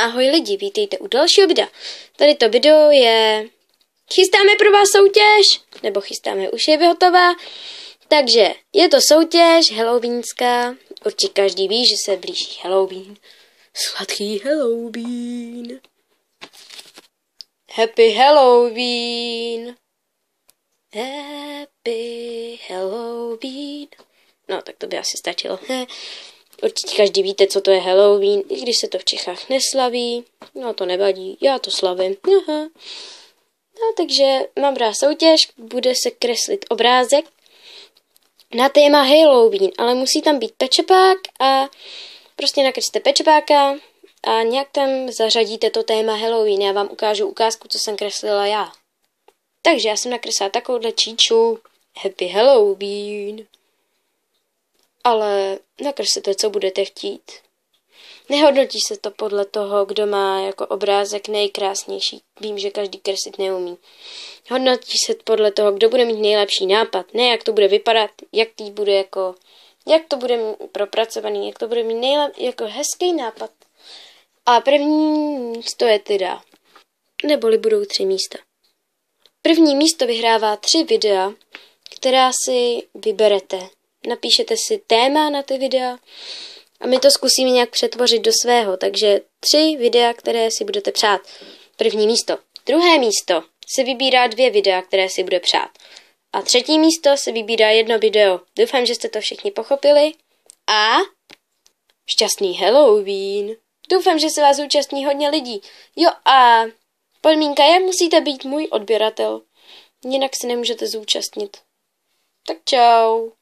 Ahoj lidi, vítejte u dalšího videa. Tady to video je... Chystáme pro vás soutěž, nebo chystáme, už je vyhotová. Takže je to soutěž halloweenská. Určitě každý ví, že se blíží Halloween. Sladký Halloween. Happy Halloween. Happy Halloween. No, tak to by asi stačilo. Určitě každý víte, co to je Halloween, i když se to v Čechách neslaví. No to nevadí, já to slavím. Aha. No takže mám rád soutěž, bude se kreslit obrázek na téma Halloween, ale musí tam být pečepák a prostě nakreslíte pečepáka a nějak tam zařadíte to téma Halloween. Já vám ukážu ukázku, co jsem kreslila já. Takže já jsem nakreslila takovouhle číču. Happy Halloween! ale nakreslete, co budete chtít. Nehodnotí se to podle toho, kdo má jako obrázek nejkrásnější. Vím, že každý kreslit neumí. Hodnotí se podle toho, kdo bude mít nejlepší nápad. Ne, jak to bude vypadat, jak tý bude jako... Jak to bude mít propracovaný, jak to bude mít nejlep, jako hezký nápad. A první místo je teda. Neboli budou tři místa. První místo vyhrává tři videa, která si vyberete napíšete si téma na ty videa a my to zkusíme nějak přetvořit do svého. Takže tři videa, které si budete přát. První místo. Druhé místo si vybírá dvě videa, které si bude přát. A třetí místo si vybírá jedno video. Doufám, že jste to všichni pochopili. A šťastný Halloween. Doufám, že se vás účastní hodně lidí. Jo a podmínka je, musíte být můj odběratel. Jinak se nemůžete zúčastnit. Tak čau.